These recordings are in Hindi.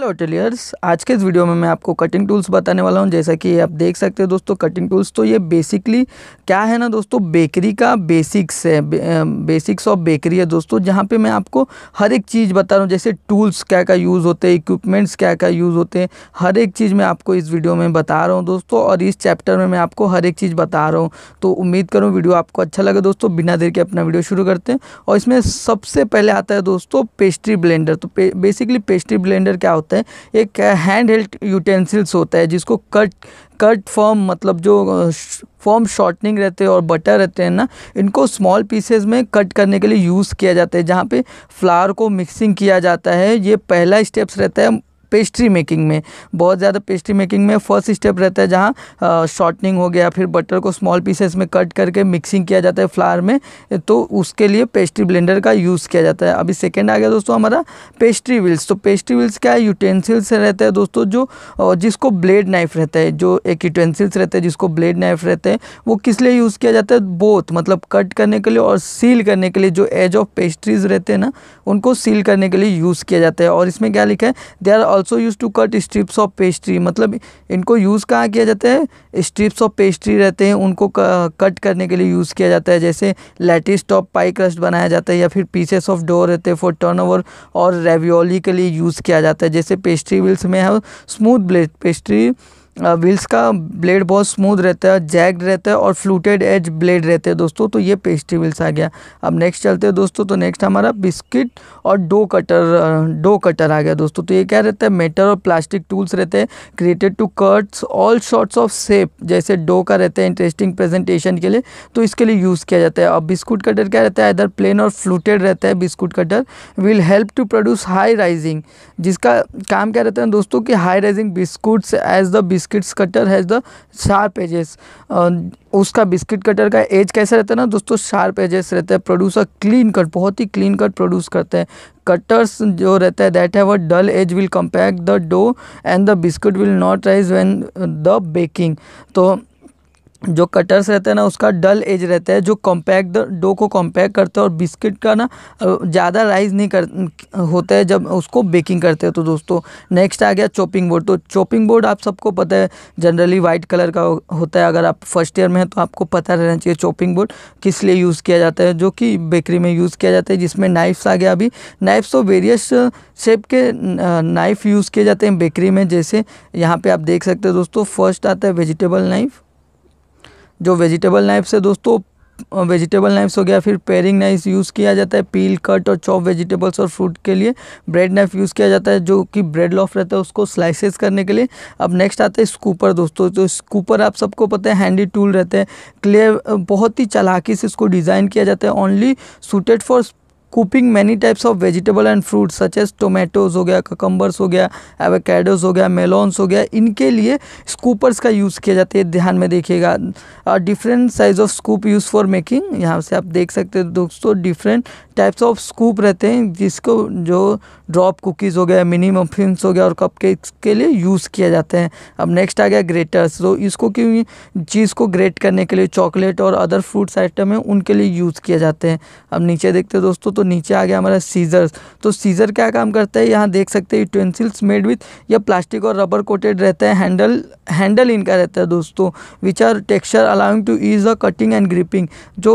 हेलो टेलियर्स आज के इस वीडियो में मैं आपको कटिंग टूल्स बताने वाला हूं जैसा कि आप देख सकते हैं दोस्तों कटिंग टूल्स तो ये बेसिकली क्या है ना दोस्तों बेकरी का बेसिक्स है बेसिक्स ऑफ बेकरी है दोस्तों जहां पे मैं आपको हर एक चीज़ बता रहा हूं जैसे टूल्स क्या क्या यूज़ होते हैं इक्विपमेंट्स क्या क्या यूज़ होते हैं हर एक चीज़ मैं आपको इस वीडियो में बता रहा हूँ दोस्तों और इस चैप्टर में मैं आपको हर एक चीज़ बता रहा हूँ तो उम्मीद करूँ वीडियो आपको अच्छा लगे दोस्तों बिना देर के अपना वीडियो शुरू करते हैं और इसमें सबसे पहले आता है दोस्तों पेस्ट्री ब्लेंडर तो बेसिकली पेस्ट्री ब्लेंडर क्या होता है होता है एक हैंड हेल्ड यूटेंसिल्स होता है जिसको कट कट फॉर्म मतलब जो फॉर्म शॉर्टनिंग रहते हैं और बटर रहते हैं ना इनको स्मॉल पीसेज में कट करने के लिए यूज़ किया जाता है जहाँ पे फ्लावर को मिक्सिंग किया जाता है ये पहला स्टेप्स रहता है पेस्ट्री मेकिंग में बहुत ज़्यादा पेस्ट्री मेकिंग में फर्स्ट स्टेप रहता है जहाँ शॉर्टनिंग हो गया फिर बटर को स्मॉल पीसेस में कट करके मिक्सिंग किया जाता है फ्लावर में तो उसके लिए पेस्ट्री ब्लेंडर का यूज़ किया जाता है अभी सेकेंड आ गया दोस्तों हमारा पेस्ट्री व्हील्स तो पेस्ट्री व्हील्स क्या है यूटेंसिल्स रहता है दोस्तों जो जिसको ब्लेड नाइफ रहता है जो एक यूटेंसिल्स रहते हैं जिसको ब्लेड नाइफ रहते हैं वो किस लिए यूज़ किया जाता है बोथ मतलब कट करने के लिए और सील करने के लिए जो एज ऑफ पेस्ट्रीज रहते हैं ना उनको सील करने के लिए यूज़ किया जाता है और इसमें क्या लिखा है they are also use to cut strips of pastry मतलब इनको यूज़ कहाँ किया जाता है स्ट्रिप्स ऑफ पेस्ट्री रहते हैं उनको कट करने के लिए यूज़ किया जाता है जैसे लेटिस टॉप पाई क्रस्ट बनाया जाता है या फिर पीसेस ऑफ डो रहते हैं फॉर टर्न ओवर और रेवियोली के लिए यूज़ किया जाता है जैसे पेस्ट्री विल्स में है स्मूथ ब्लेड पेस्ट्री व्हील्स का ब्लेड बहुत स्मूथ रहता है जैग रहता है और फ्लूटेड एज ब्लेड रहते हैं दोस्तों तो ये पेस्ट्री व्हील्स आ गया अब नेक्स्ट चलते हैं दोस्तों तो नेक्स्ट हमारा बिस्किट और डो कटर डो कटर आ गया दोस्तों तो ये क्या रहता है मेटल और प्लास्टिक टूल्स रहते हैं created to cuts all sorts of shape जैसे डो का रहता है इंटरेस्टिंग प्रेजेंटेशन के लिए तो इसके लिए यूज़ किया जाता है अब बिस्कुट कटर क्या रहता है इधर प्लेन और फ्लूटेड रहता है biscuit cutter will help to produce high rising जिसका काम क्या रहता है दोस्तों कि high rising biscuits as the biscuit biscuits cutter has the sharp edges उसका बिस्किट कटर का एज कैसे रहता है ना दोस्तों शार्प एजेस रहता है प्रोड्यूसर क्लीन कट बहुत ही क्लीन कट प्रोड्यूस करते हैं कटर्स जो रहता है दैट है वह dull edge will compact the dough and the biscuit will not rise when the baking तो जो कटर्स रहते हैं ना उसका डल एज रहता है जो कॉम्पैक्ट डो को कॉम्पैक्ट करते हैं और बिस्किट का ना ज़्यादा राइज नहीं कर होता है जब उसको बेकिंग करते हैं तो दोस्तों नेक्स्ट आ गया चॉपिंग बोर्ड तो चॉपिंग बोर्ड आप सबको पता है जनरली वाइट कलर का होता है अगर आप फर्स्ट ईयर में हैं तो आपको पता रहना चाहिए चॉपिंग बोर्ड किस लिए यूज़ किया जाता है जो कि बेकरी में यूज़ किया जाता है जिसमें नाइफ्स आ गया अभी नाइफ्स तो वेरियस शेप के नाइफ़ यूज़ किए जाते हैं बेकरी में जैसे यहाँ पर आप देख सकते हो दोस्तों फर्स्ट आता है वेजिटेबल नाइफ़ जो वेजिटेबल नाइफ्स है दोस्तों वेजिटेबल नाइफ्स हो गया फिर पेरिंग नाइफ यूज़ किया जाता है पील कट और चॉप वेजिटेबल्स और फ्रूट के लिए ब्रेड नाइफ यूज़ किया जाता है जो कि ब्रेड लॉफ रहता है उसको स्लाइसेस करने के लिए अब नेक्स्ट आता है स्कूपर दोस्तों तो स्कूपर आप सबको पता है हैंडी टूल रहते हैं क्लियर बहुत ही चलाकी से इसको डिज़ाइन किया जाता है only suited for cooking many types of vegetable and fruit such as tomatoes हो गया ककम्बर्स हो गया एवेकेडोज हो गया मेलॉन्स हो गया इनके लिए स्कूपर्स का यूज़ किया जाता है ध्यान में देखिएगा different size of scoop use for making यहाँ से आप देख सकते हैं दोस्तों डिफरेंट टाइप्स ऑफ स्कूप रहते हैं जिसको जो ड्रॉप कुकीज़ हो गया मिनी मफिन्स हो गया और कप के लिए यूज़ किया जाते हैं अब नेक्स्ट आ गया ग्रेटर्स तो इसको क्यों चीज़ को ग्रेट करने के लिए चॉकलेट और अदर फ्रूट्स आइटम है उनके लिए यूज़ किया जाते हैं अब नीचे देखते हैं दोस्तों तो नीचे आ गया हमारा सीजर्स तो सीजर क्या काम करता है यहाँ देख सकते हैं यूटेंसिल्स मेड विथ या प्लास्टिक और रबर कोटेड रहता है हैंडल हैंडल इनका रहता है दोस्तों which are texture allowing to ease a cutting and gripping जो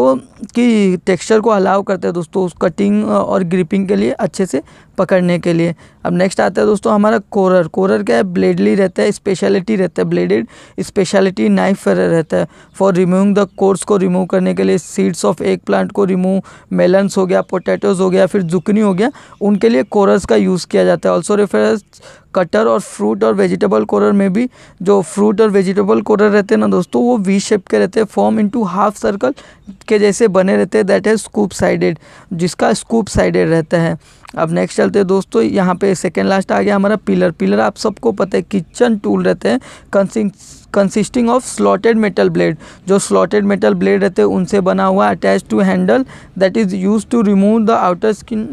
कि टेक्स्चर को अलाउ करते हैं दोस्तों उस कटिंग और ग्रिपिंग के लिए अच्छे से पकड़ने के लिए अब नेक्स्ट आता है दोस्तों हमारा कोरर कोरर क्या है ब्लेडली रहता है स्पेशलिटी रहता है ब्लेडेड स्पेशलिटी नाइफ रहता है फॉर रिमूविंग द कोर्स को रिमूव करने के लिए सीड्स ऑफ एक प्लांट को रिमूव मेलन्स हो गया पोटैटोज हो गया फिर जुकनी हो गया उनके लिए कोरस का यूज़ किया जाता है ऑल्सो रेफर कटर और फ्रूट और वेजिटेबल कोरर में भी जो फ्रूट और वेजिटेबल कोरर रहते हैं ना दोस्तों वो वी शेप के रहते हैं फॉर्म इनटू हाफ सर्कल के जैसे बने रहते हैं दैट है स्कूप साइडेड जिसका स्कूप साइडेड रहता है अब नेक्स्ट चलते हैं दोस्तों यहाँ पे सेकेंड लास्ट आ गया हमारा पिलर पिलर आप सबको पता है किचन टूल रहते हैं consisting of slotted metal blade जो स्लॉटेड मेटल ब्लेड रहते हैं उनसे बना हुआ attach to handle that is use to remove the outer skin